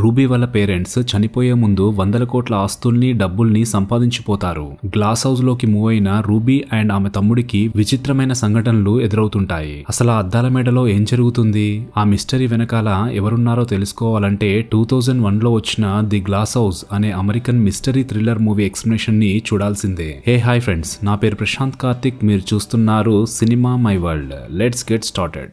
ruby వాళ్ళ parents చనిపోయే ముందు వందల కోట్ల ఆస్తుల్ని డబ్బుల్ని సంపాదించిపోతారు గ్లాస్ హౌస్ లోకి మూవ్ అయిన రూబీ అండ్ ఆమె తమ్ముడికి విచిత్రమైన సంఘటనలు ఎదురవుతుంటాయి అసలు అద్దాల మేడలో ఏం జరుగుతుంది ఆ మిస్టరీ వెనకాల ఎవరున్నారో తెలుసుకోవాలంటే టూ థౌజండ్ వన్ లో వచ్చిన ది గ్లాస్ హౌస్ అనే American mystery thriller movie explanation ని చూడాల్సిందే హే హాయ్ ఫ్రెండ్స్ నా పేరు ప్రశాంత్ కార్తిక్ మీరు చూస్తున్నారు cinema my world let's get started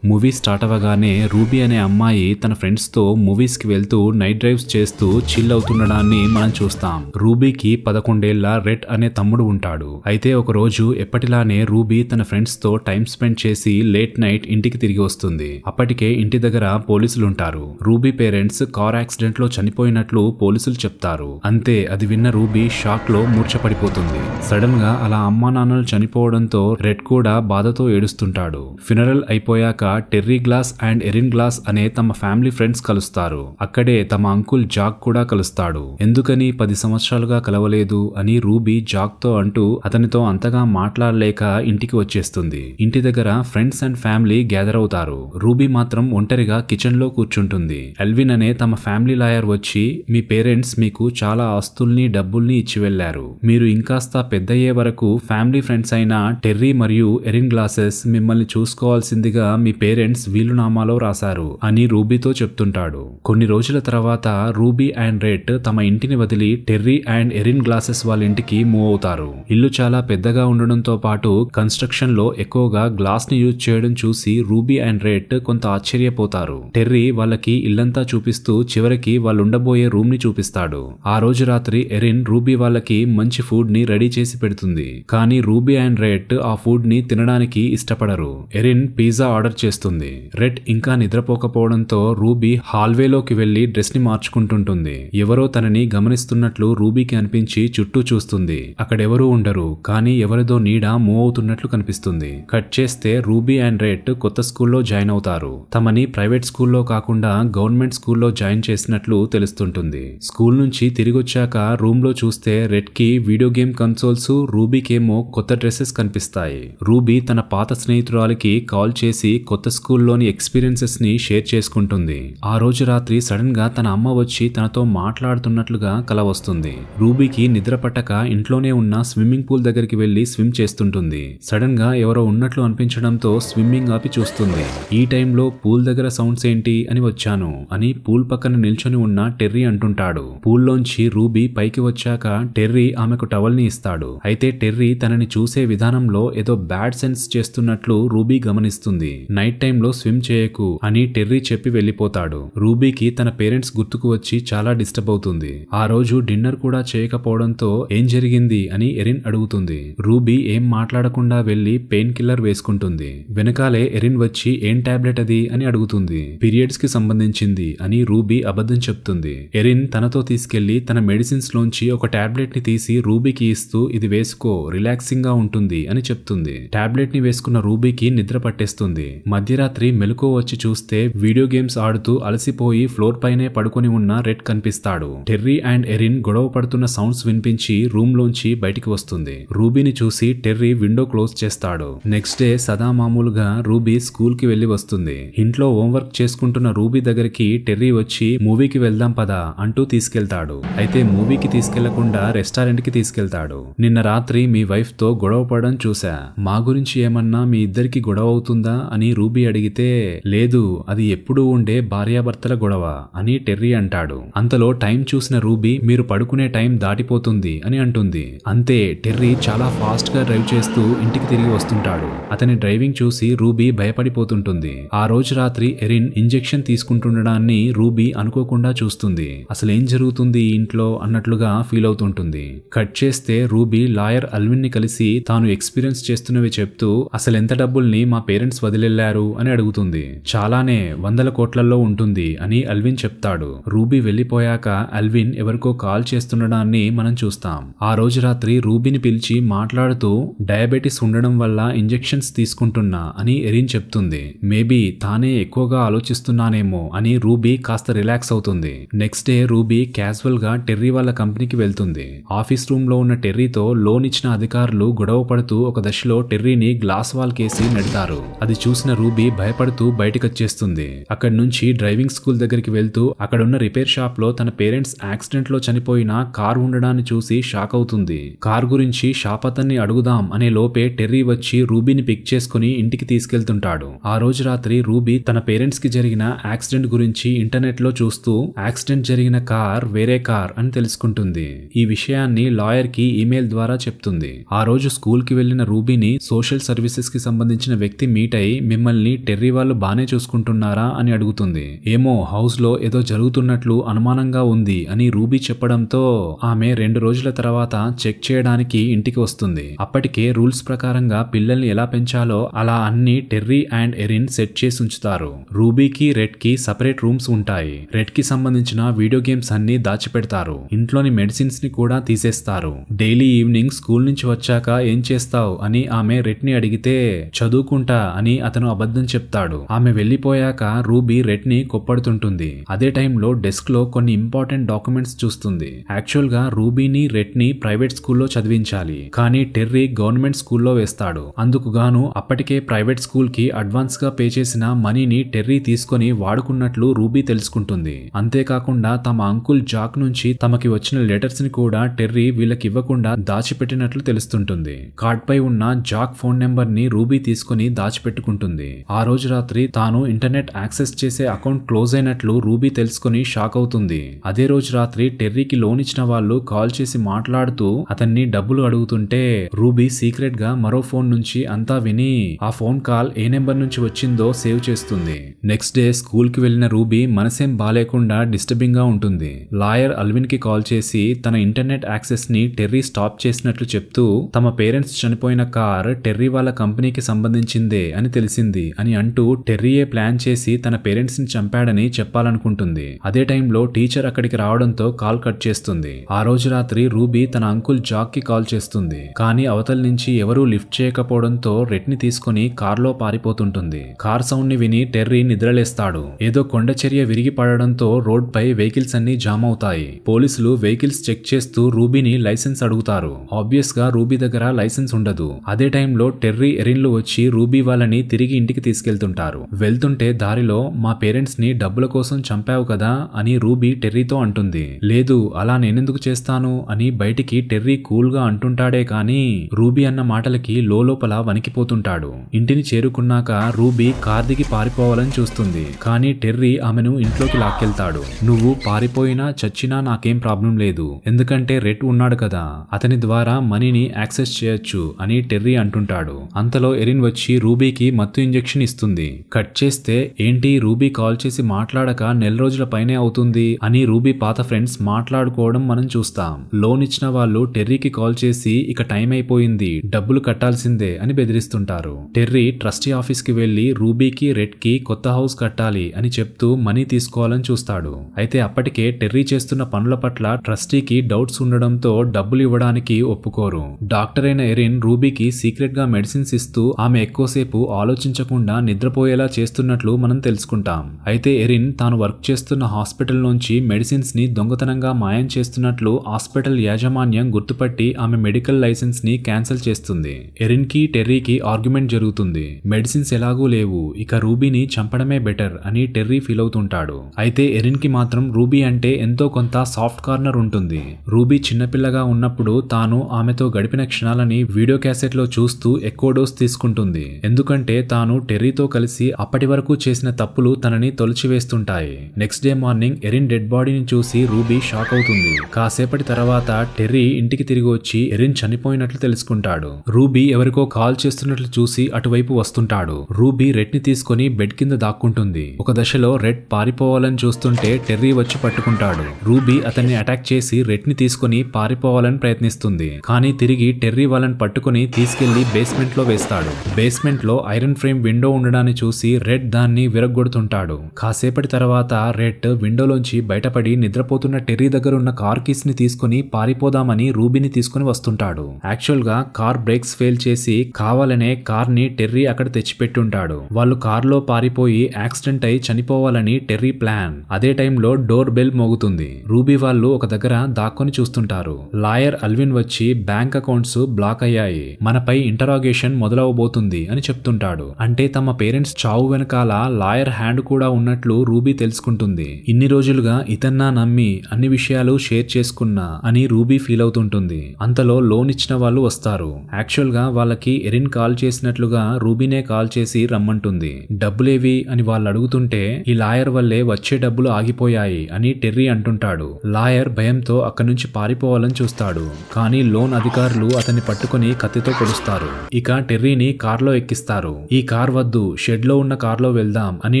movie start అవ్వగానే రూబీ అనే అమ్మాయి తన ఫ్రెండ్స్తో మూవీస్కి వెళ్తూ నైట్ డ్రైవ్స్ చేస్తూ చిల్ అవుతుండడాన్ని మనం చూస్తాం రూబీకి పదకొండేళ్ల రెడ్ అనే తమ్ముడు ఉంటాడు అయితే ఒక రోజు ఎప్పటిలానే రూబీ తన ఫ్రెండ్స్తో టైం స్పెండ్ చేసి లేట్ నైట్ ఇంటికి తిరిగి వస్తుంది అప్పటికే ఇంటి దగ్గర పోలీసులుంటారు రూబీ పేరెంట్స్ కార్ యాక్సిడెంట్ లో చనిపోయినట్లు పోలీసులు చెప్తారు అంతే అది విన్న రూబీ షాక్ లో మూర్ఛపడిపోతుంది సడన్ గా అలా అమ్మా నాన్నలు చనిపోవడంతో రెడ్ కూడా బాధతో ఏడుస్తుంటాడు ఫినరల్ అయిపోయాక Terry Glass and Erin Glass అనే తమ ఫ్యామిలీ ఫ్రెండ్స్ కలుస్తారు అక్కడే తమ అంకుల్ జాక్ కూడా కలుస్తాడు ఎందుకని పది సంవత్సరాలుగా కలవలేదు అని రూబీ జాక్ తో అంటూ అతనితో అంతగా మాట్లాడలేక ఇంటికి వచ్చేస్తుంది ఇంటి దగ్గర ఫ్రెండ్స్ అండ్ ఫ్యామిలీ గ్యాదర్ అవుతారు రూబీ మాత్రం ఒంటరిగా కిచెన్ లో కూర్చుంటుంది ఎల్విన్ అనే తమ ఫ్యామిలీ లాయర్ వచ్చి మీ పేరెంట్స్ మీకు చాలా ఆస్తుల్ని డబ్బుల్ని ఇచ్చి వెళ్లారు మీరు ఇంకాస్త పెద్దయ్యే వరకు ఫ్యామిలీ ఫ్రెండ్స్ అయిన టెర్రీ మరియు ఎరిన్ గ్లాసెస్ మిమ్మల్ని చూసుకోవాల్సిందిగా మీ పేరెంట్స్ వీలునామాలో రాశారు అని రూబీతో చెప్తుంటాడు కొన్ని రోజుల తర్వాత రూబీ అండ్ రేట్ తమ ఇంటిని వదిలి టెర్రీ అండ్ ఎరిన్ గ్లాసెస్ వాళ్ళ ఇంటికి మూవ్ అవుతారు ఇల్లు చాలా పెద్దగా ఉండడంతో పాటు కన్స్ట్రక్షన్ లో ఎక్కువగా గ్లాస్ ని యూజ్ చేయడం చూసి రూబీ అండ్ రేట్ కొంత ఆశ్చర్యపోతారు టెర్రీ వాళ్ళకి ఇల్లంతా చూపిస్తూ చివరికి వాళ్ళుండబోయే రూమ్ ని చూపిస్తాడు ఆ రోజు రాత్రి ఎరిన్ రూబీ వాళ్ళకి మంచి ఫుడ్ ని రెడీ చేసి పెడుతుంది కానీ రూబీ అండ్ రేట్ ఆ ఫుడ్ ని తినడానికి ఇష్టపడరు ఎరిన్ పిజ్జా ఆర్డర్ చేస్తారు చేస్తుంది రెడ్ ఇంకా నిద్రపోకపోవడంతో రూబీ హాల్వేలోకి వెళ్లి డ్రెస్ ని మార్చుకుంటుంటుంది ఎవరో తనని గమనిస్తున్నట్లు రూబీకి అనిపించి చుట్టూ చూస్తుంది అక్కడెవరూ ఉండరు కానీ ఎవరిదో నీడ మూవ్ అవుతున్నట్లు కనిపిస్తుంది కట్ చేస్తే రూబీ అండ్ రెడ్ కొత్త స్కూల్లో జాయిన్ అవుతారు తమని ప్రైవేట్ స్కూల్లో కాకుండా గవర్నమెంట్ స్కూల్లో జాయిన్ చేసినట్లు తెలుస్తుంటుంది స్కూల్ నుంచి తిరిగొచ్చాక రూమ్ లో చూస్తే రెడ్ కి వీడియో గేమ్ కన్సోల్స్ రూబీకేమో కొత్త డ్రెస్సెస్ కనిపిస్తాయి రూబీ తన పాత స్నేహితురాలికి కాల్ చేసి కొత్త కొత్త స్కూల్లోని ఎక్స్పీరియన్సెస్ని షేర్ చేసుకుంటుంది ఆ రోజు రాత్రి సడన్గా తన అమ్మ వచ్చి తనతో మాట్లాడుతున్నట్లుగా కల వస్తుంది రూబీకి నిద్ర పట్టక ఇంట్లోనే ఉన్న స్విమ్మింగ్ పూల్ దగ్గరికి వెళ్లి స్విమ్ చేస్తుంటుంది సడన్ గా ఎవరో ఉన్నట్లు అనిపించడంతో స్విమ్మింగ్ ఆపి చూస్తుంది ఈ టైంలో పూల్ దగ్గర సౌండ్స్ ఏంటి అని వచ్చాను అని పూల్ పక్కన నిల్చొని ఉన్న టెర్రీ అంటుంటాడు పూల్లోంచి రూబీ పైకి వచ్చాక టెర్రీ ఆమెకు టవల్ని ఇస్తాడు అయితే టెర్రీ తనని చూసే విధానంలో ఏదో బ్యాడ్ సెన్స్ చేస్తున్నట్లు రూబీ గమనిస్తుంది నైట్ నైట్ టైంలో స్విమ్ చేయకు అని టెర్రీ చెప్పి వెళ్ళిపోతాడు రూబీకి తన పేరెంట్స్ గుర్తుకు వచ్చి చాలా డిస్టర్బ్ అవుతుంది ఆ రోజు డిన్నర్ కూడా చేయకపోవడంతో ఏం జరిగింది అని ఎరిన్ అడుగుతుంది రూబీ ఏం మాట్లాడకుండా వెళ్లి పెయిన్ కిల్లర్ వేసుకుంటుంది వెనకాలే ఎరిన్ వచ్చి ఏం టాబ్లెట్ అది అని అడుగుతుంది పీరియడ్స్ కి సంబంధించింది అని రూబీ అబద్ధం చెప్తుంది ఎరిన్ తనతో తీసుకెళ్లి తన మెడిసిన్స్ లోంచి ఒక టాబ్లెట్ ని తీసి రూబీకి ఇస్తూ ఇది వేసుకో రిలాక్సింగ్ గా ఉంటుంది అని చెప్తుంది టాబ్లెట్ ని వేసుకున్న రూబీకి నిద్ర పట్టేస్తుంది మధ్యరాత్రి మెలకు వచ్చి చూస్తే వీడియో గేమ్స్ ఆడుతూ అలసిపోయి ఫ్లోర్ పైనే పడుకుని ఉన్న రెడ్ కనిపిస్తాడు టెర్రీ అండ్ ఎరిన్ గొడవ పడుతున్న సౌండ్స్ వినిపించి రూమ్ లోంచి బయటికి వస్తుంది రూబీని చూసి టెర్రీ విండో క్లోజ్ చేస్తాడు నెక్స్ట్ డే సదా మామూలుగా రూబీ స్కూల్ కి వెళ్లి వస్తుంది ఇంట్లో హోంవర్క్ చేసుకుంటున్న రూబీ దగ్గరికి టెర్రీ వచ్చి మూవీకి వెళ్దాం పదా అంటూ తీసుకెళ్తాడు అయితే మూవీకి తీసుకెళ్లకుండా రెస్టారెంట్ కి తీసుకెళ్తాడు నిన్న రాత్రి మీ వైఫ్ తో గొడవ పడడం చూశా మా గురించి ఏమన్నా మీ ఇద్దరికి గొడవ అవుతుందా అని రూబీ రూబీ అడిగితే లేదు అది ఎప్పుడూ ఉండే భార్యాభర్తల గొడవ అని టెర్రీ అంటాడు అంతలో టైం చూసిన రూబీ మీరు పడుకునే టైం దాటిపోతుంది అని అంటుంది అంతే టెర్రీ చాలా ఫాస్ట్ గా డ్రైవ్ చేస్తూ ఇంటికి తిరిగి వస్తుంటాడు అతని డ్రైవింగ్ చూసి రూబీ భయపడిపోతుంటుంది ఆ రోజు రాత్రి ఎరిన్ ఇంజెక్షన్ తీసుకుంటుండడాన్ని రూబీ అనుకోకుండా చూస్తుంది అసలేం జరుగుతుంది ఈ ఇంట్లో అన్నట్లుగా ఫీల్ అవుతుంటుంది కట్ చేస్తే రూబీ లాయర్ అల్విన్ ని కలిసి తాను ఎక్స్పీరియన్స్ చేస్తున్నవి చెప్తూ అసలు ఎంత డబ్బుల్ని మా పేరెంట్స్ వదిలెళ్లారు అమ్మారు అని అడుగుతుంది చాలానే వందల కోట్లలో ఉంటుంది అని అల్విన్ చెప్తాడు రూబీ వెళ్ళిపోయాక అల్విన్ ఎవరికో కాల్ చేస్తుండడాన్ని మనం చూస్తాం ఆ రోజు రాత్రి రూబీని పిలిచి మాట్లాడుతూ డయాబెటీస్ ఉండడం వల్ల ఇంజెక్షన్స్ తీసుకుంటున్నా అని ఎరిన్ చెప్తుంది మేబీ తానే ఎక్కువగా ఆలోచిస్తున్నానేమో అని రూబీ కాస్త రిలాక్స్ అవుతుంది నెక్స్ట్ డే రూబీ క్యాజువల్ గా టెర్రీ వాళ్ళ కంపెనీకి వెళ్తుంది ఆఫీస్ రూమ్ లో ఉన్న టెర్రీతో లోన్ ఇచ్చిన అధికారులు గొడవ పడుతూ ఒక దశలో టెర్రీని గ్లాస్ వాల్ కేసి నెడతారు అది చూసిన రూబీ భయపడుతూ బయటకొచ్చేస్తుంది అక్కడి నుంచి డ్రైవింగ్ స్కూల్ దగ్గరికి వెళ్తూ అక్కడున్న రిపేర్ షాప్ లో తన పేరెంట్స్ యాక్సిడెంట్ లో చనిపోయిన కార్ ఉండడాన్ని చూసి షాక్ అవుతుంది కార్ గురించి షాప్ అతన్ని అడుగుదాం అనే లోపే టెర్రీ వచ్చి రూబీని పిక్ చేసుకుని ఇంటికి తీసుకెళ్తుంటాడు ఆ రోజు రాత్రి రూబీ తన పేరెంట్స్ కి జరిగిన యాక్సిడెంట్ గురించి ఇంటర్నెట్ లో చూస్తూ యాక్సిడెంట్ జరిగిన కార్ వేరే కార్ అని తెలుసుకుంటుంది ఈ విషయాన్ని లాయర్ కి ఇమెయిల్ ద్వారా చెప్తుంది ఆ రోజు స్కూల్ కి వెళ్లిన రూబీని సోషల్ సర్వీసెస్ కి సంబంధించిన వ్యక్తి మీట్ అయి మిమ్మల్ని మిమ్మల్ని టెర్రీ వాళ్ళు బానే చూసుకుంటున్నారా అని అడుగుతుంది ఏమో హౌస్లో ఏదో జరుగుతున్నట్లు అనుమానంగా ఉంది అని రూబీ చెప్పడంతో ఆమె రెండు రోజుల తర్వాత చెక్ చేయడానికి ఇంటికి వస్తుంది అప్పటికే రూల్స్ ప్రకారంగా పిల్లల్ని ఎలా పెంచాలో అలా అన్ని టెర్రీ అండ్ ఎరిన్ సెట్ చేసి ఉంచుతారు రూబీకి రెడ్ కి సపరేట్ రూమ్స్ ఉంటాయి రెడ్ కి సంబంధించిన వీడియో గేమ్స్ అన్ని దాచిపెడతారు ఇంట్లోని మెడిసిన్స్ ని కూడా తీసేస్తారు డైలీ ఈవినింగ్ స్కూల్ నుంచి వచ్చాక ఏం చేస్తావు అని ఆమె రెడ్ ని అడిగితే చదువుకుంటా అని అతను అబద్ధం చెప్తాడు ఆమె వెళ్లిపోయాక రూబీ రెడ్ ని కొప్పడుతుంటుంది అదే టైంలో డెస్క్ లో కొన్ని ఇంపార్టెంట్ డాక్యుమెంట్స్ చూస్తుంది యాక్చువల్ గా రూబీని రెడ్ ని ప్రైవేట్ స్కూల్లో చదివించాలి కానీ టెర్రీ గవర్నమెంట్ స్కూల్లో వేస్తాడు అందుకు గాను అప్పటికే ప్రైవేట్ స్కూల్ కి అడ్వాన్స్ గా పే చేసిన మనీని టెర్రీ తీసుకుని వాడుకున్నట్లు రూబీ తెలుసుకుంటుంది అంతేకాకుండా తమ అంకుల్ జాక్ నుంచి తమకి వచ్చిన లెటర్స్ ని కూడా టెర్రీ వీళ్ళకి ఇవ్వకుండా దాచిపెట్టినట్లు తెలుస్తుంటుంది కార్డ్ పై ఉన్న జాక్ ఫోన్ నెంబర్ ని రూబీ తీసుకుని దాచిపెట్టుకుంటుంది ఆ రోజు రాత్రి తాను ఇంటర్నెట్ యాక్సెస్ చేసే అకౌంట్ క్లోజ్ అయినట్లు రూబీ తెలుసుకుని షాక్ అవుతుంది అదే రోజు రాత్రి టెర్రీకి లోన్ ఇచ్చిన వాళ్ళు కాల్ చేసి మాట్లాడుతూ అతన్ని డబ్బులు అడుగుతుంటే రూబీ సీక్రెట్ గా మరో ఫోన్ నుంచి అంతా విని ఆ ఫోన్ కాల్ ఏ నెంబర్ నుంచి వచ్చిందో సేవ్ చేస్తుంది నెక్స్ట్ డే స్కూల్ కి వెళ్లిన రూబీ మనసేం బాలేకుండా డిస్టర్బింగ్ గా ఉంటుంది లాయర్ అల్విన్ కి కాల్ చేసి తన ఇంటర్నెట్ యాక్సెస్ ని టెర్రీ స్టాప్ చేసినట్లు చెప్తూ తమ పేరెంట్స్ చనిపోయిన కార్ టెర్రీ వాళ్ళ కంపెనీకి సంబంధించిందే అని తెలిసింది చేసింది అని అంటూ టెర్రీయే ప్లాన్ చేసి తన పేరెంట్స్ని చంపాడని చెప్పాలనుకుంటుంది అదే టైంలో టీచర్ అక్కడికి రావడంతో కాల్ కట్ చేస్తుంది ఆ రోజు రాత్రి రూబీ తన అంకుల్ జాక్ కి కాల్ చేస్తుంది కానీ అవతల నుంచి ఎవరూ లిఫ్ట్ చేయకపోవడంతో రెట్ని తీసుకుని కార్లో పారిపోతుంటుంది కార్ సౌండ్ ని విని టెర్రీ నిద్రలేస్తాడు ఏదో కొండచర్య విరిగి పడడంతో రోడ్పై వెహికల్స్ అన్ని జామ్ అవుతాయి పోలీసులు వెహికల్స్ చెక్ చేస్తూ రూబీని లైసెన్స్ అడుగుతారు ఆబ్వియస్ గా రూబీ దగ్గర లైసెన్స్ ఉండదు అదే టైంలో టెర్రీ ఎరిన్లు వచ్చి రూబీ వాళ్ళని తిరిగి ఇంటికి ఇంటికి తీసుకెళ్తుంటారు వెళ్తుంటే దారిలో మా పేరెంట్స్ ని డబ్బుల కోసం చంపావు కదా అని రూబీ టెర్రీతో అంటుంది లేదు అలా నేనెందుకు చేస్తాను అని బయటికి టెర్రీ కూల్ గా అంటుంటాడే కానీ రూబీ అన్న మాటలకి లోపల వణికిపోతుంటాడు ఇంటిని చేరుకున్నాక రూబీ కార్ దిగి పారిపోవాలని చూస్తుంది కానీ టెర్రీ ఆమెను ఇంట్లోకి లాక్కెళ్తాడు నువ్వు పారిపోయినా చచ్చినా నాకేం ప్రాబ్లం లేదు ఎందుకంటే రెట్ ఉన్నాడు కదా అతని ద్వారా మనీని యాక్సెస్ చేయొచ్చు అని టెర్రీ అంటుంటాడు అంతలో ఎరిన్ వచ్చి రూబీకి మత్తు ఇంజక్షన్ ఇస్తుంది కట్ చేస్తే ఏంటి రూబీ కాల్ చేసి మాట్లాడక నెల రోజుల పైనే అవుతుంది అని రూబీ పాత ఫ్రెండ్స్ మాట్లాడుకోవడం మనం చూస్తాం లోన్ ఇచ్చిన వాళ్ళు టెర్రీకి కాల్ చేసి ఇక టైం అయిపోయింది డబ్బులు కట్టాల్సిందే అని బెదిరిస్తుంటారు టెర్రీ ట్రస్టీ ఆఫీస్ కి వెళ్లి రూబీకి రెడ్ కి కొత్త హౌస్ కట్టాలి అని చెప్తూ మనీ తీసుకోవాలని చూస్తాడు అయితే అప్పటికే టెర్రీ చేస్తున్న పనుల పట్ల ట్రస్టీకి డౌట్స్ ఉండడంతో డబ్బులు ఇవ్వడానికి ఒప్పుకోరు డాక్టర్ అయిన ఎరిన్ రూబీకి సీక్రెట్ గా మెడిసిన్స్ ఇస్తూ ఆమె ఎక్కువసేపు ఆలోచించకుండా కనిపించకుండా నిద్రపోయేలా చేస్తున్నట్లు మనం తెలుసుకుంటాం అయితే ఎరిన్ తాను వర్క్ చేస్తున్న హాస్పిటల్ నుంచి మెడిసిన్స్ ని దొంగతనంగా మాయం చేస్తున్నట్లు హాస్పిటల్ యాజమాన్యం గుర్తుపట్టి ఆమె మెడికల్ లైసెన్స్ ని క్యాన్సిల్ చేస్తుంది ఎరిన్ కి టెర్రీకి ఆర్గ్యుమెంట్ జరుగుతుంది మెడిసిన్స్ ఎలాగూ లేవు ఇక రూబీని చంపడమే బెటర్ అని టెర్రీ ఫీల్ అవుతుంటాడు అయితే ఎరిన్ కి మాత్రం రూబీ అంటే ఎంతో కొంత సాఫ్ట్ కార్నర్ ఉంటుంది రూబీ చిన్నపిల్లగా ఉన్నప్పుడు తాను ఆమెతో గడిపిన క్షణాలని వీడియో క్యాసెట్ లో చూస్తూ ఎక్కువ డోస్ తీసుకుంటుంది ఎందుకంటే తాను తను టెర్రీతో కలిసి అప్పటి వరకు చేసిన తప్పులు తనని తొలిచివేస్తుంటాయి next day morning Erin dead బాడీని చూసి రూబీ షాక్ అవుతుంది కాసేపటి తర్వాత టెర్రీ ఇంటికి తిరిగి వచ్చి ఎరిన్ చనిపోయినట్లు తెలుసుకుంటాడు రూబీ ఎవరికో కాల్ చేస్తున్నట్లు చూసి అటువైపు వస్తుంటాడు రూబీ రెడ్ ని తీసుకుని బెడ్ కింద దాక్కుంటుంది ఒక దశలో రెడ్ పారిపోవాలని చూస్తుంటే టెర్రీ వచ్చి పట్టుకుంటాడు రూబీ అతన్ని అటాక్ చేసి రెడ్ ని తీసుకుని పారిపోవాలని ప్రయత్నిస్తుంది కానీ తిరిగి టెర్రీ వాళ్ళని పట్టుకుని తీసుకెళ్లి బేస్మెంట్ లో వేస్తాడు బేస్మెంట్ లో ఐరన్ ఫ్రేమ్ విండో ఉండడాన్ని చూసి రెడ్ దాన్ని విరగ్గొడుతుంటాడు కాసేపటి తర్వాత రెడ్ విండోలోంచి బయటపడి నిద్రపోతున్న టెర్రీ దగ్గర ఉన్న కార్ కీస్ ని తీసుకుని పారిపోదామని రూబీని తీసుకుని వస్తుంటాడు యాక్చువల్ గా కార్ బ్రేక్స్ ఫెయిల్ చేసి కావాలనే కార్ ని టెర్రీ అక్కడ తెచ్చిపెట్టుంటాడు వాళ్ళు లో పారిపోయి యాక్సిడెంట్ అయి చనిపోవాలని టెర్రీ ప్లాన్ అదే టైంలో డోర్ బెల్ మోగుతుంది రూబీ వాళ్ళు ఒక దగ్గర దాక్కొని చూస్తుంటారు లాయర్ అల్విన్ వచ్చి బ్యాంక్ అకౌంట్స్ బ్లాక్ అయ్యాయి మనపై ఇంటరాగేషన్ మొదలవబోతుంది అని చెప్తుంటాడు అంటే తమ పేరెంట్స్ చావు వెనకాల లాయర్ హ్యాండ్ కూడా ఉన్నట్లు రూబీ తెలుసుకుంటుంది ఇన్ని రోజులుగా ఇతన్నా నమ్మి అన్ని విషయాలు షేర్ చేసుకున్నా అని రూబీ ఫీల్ అవుతుంటుంది అంతలో లోన్ ఇచ్చిన వాళ్ళు వస్తారు యాక్చువల్ గా వాళ్ళకి ఎరిన్ కాల్ చేసినట్లుగా రూబీనే కాల్ చేసి రమ్మంటుంది డబ్బులేవి అని వాళ్ళు అడుగుతుంటే ఈ లాయర్ వల్లే వచ్చే డబ్బులు ఆగిపోయాయి అని టెర్రీ అంటుంటాడు లాయర్ భయంతో అక్కడి నుంచి పారిపోవాలని చూస్తాడు కానీ లోన్ అధికారులు అతన్ని పట్టుకుని కత్తితో పొడుస్తారు ఇక టెర్రీని కార్లో ఎక్కిస్తారు ఈ కార్ కార్ వద్దు షెడ్లో ఉన్న కార్లో వెళ్దాం అని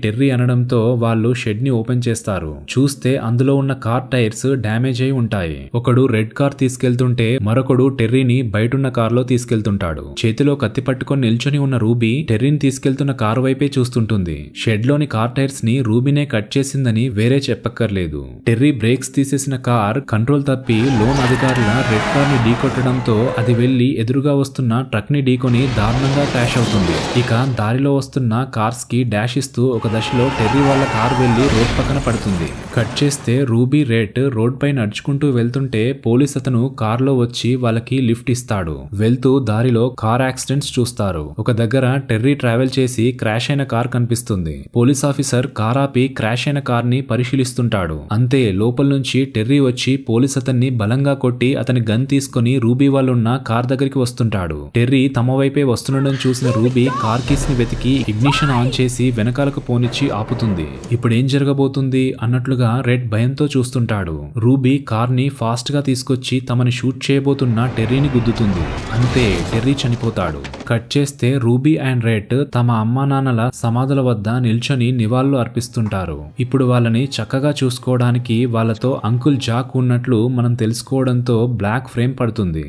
టెర్రీ అనడంతో వాళ్ళు షెడ్ని ఓపెన్ చేస్తారు చూస్తే అందులో ఉన్న కార్ టైర్స్ డ్యామేజ్ అయి ఉంటాయి ఒకడు రెడ్ కార్ తీసుకెళ్తుంటే మరొకడు టెర్రీని బయటున్న కార్లో తీసుకెళ్తుంటాడు చేతిలో కత్తి పట్టుకొని నిల్చొని ఉన్న రూబీ టెర్రీని తీసుకెళ్తున్న కారు వైపే చూస్తుంటుంది షెడ్లోని కార్ టైర్స్ ని రూబీనే కట్ చేసిందని వేరే చెప్పక్కర్లేదు టెర్రీ బ్రేక్స్ తీసేసిన కార్ కంట్రోల్ తప్పి లోన్ అధికారుల రెడ్ కార్ ని ఢీకొట్టడంతో అది వెళ్లి ఎదురుగా వస్తున్న ట్రక్ ని ఢీకొని దారుణంగా క్రాష్ అవుతుంది ఇక దారిలో వస్తున్న కార్స్ కి డాష్ ఇస్తూ ఒక దశలో టెర్రీ వాళ్ళ కార్ వెళ్లి రోడ్ పక్కన పడుతుంది కట్ చేస్తే రూబీ రేట్ రోడ్ పై నడుచుకుంటూ వెళ్తుంటే పోలీస్ అతను లో వచ్చి వాళ్ళకి లిఫ్ట్ ఇస్తాడు వెళ్తూ దారిలో కార్ యాక్సిడెంట్స్ చూస్తారు ఒక దగ్గర టెర్రీ ట్రావెల్ చేసి క్రాష్ అయిన కార్ కనిపిస్తుంది పోలీస్ ఆఫీసర్ కార్ ఆపి క్రాష్ అయిన కార్ ని పరిశీలిస్తుంటాడు అంతే లోపల నుంచి టెర్రీ వచ్చి పోలీస్ అతన్ని బలంగా కొట్టి అతని గన్ తీసుకుని రూబీ వాళ్ళున్న కార్ దగ్గరికి వస్తుంటాడు టెర్రీ తమ వైపే వస్తుండడం చూసిన రూబీ కార్ కి ని వెతికి ఇగ్నిషన్ ఆన్ చేసి వెనకాలకు పోనిచ్చి ఆపుతుంది ఇప్పుడేం జరగబోతుంది అన్నట్లుగా రెడ్ భయంతో చూస్తుంటాడు రూబీ కార్ ని ఫాస్ట్ గా తీసుకొచ్చి తమని షూట్ చేయబోతున్న టెర్రీని గుద్దుతుంది అంతే టెర్రీ చనిపోతాడు కట్ చేస్తే రూబీ అండ్ రెడ్ తమ అమ్మానాన్నల సమాధుల వద్ద నిల్చొని నివాళులు అర్పిస్తుంటారు ఇప్పుడు వాళ్ళని చక్కగా చూసుకోవడానికి వాళ్ళతో అంకుల్ జాక్ ఉన్నట్లు మనం తెలుసుకోవడంతో బ్లాక్ ఫ్రేమ్ పడుతుంది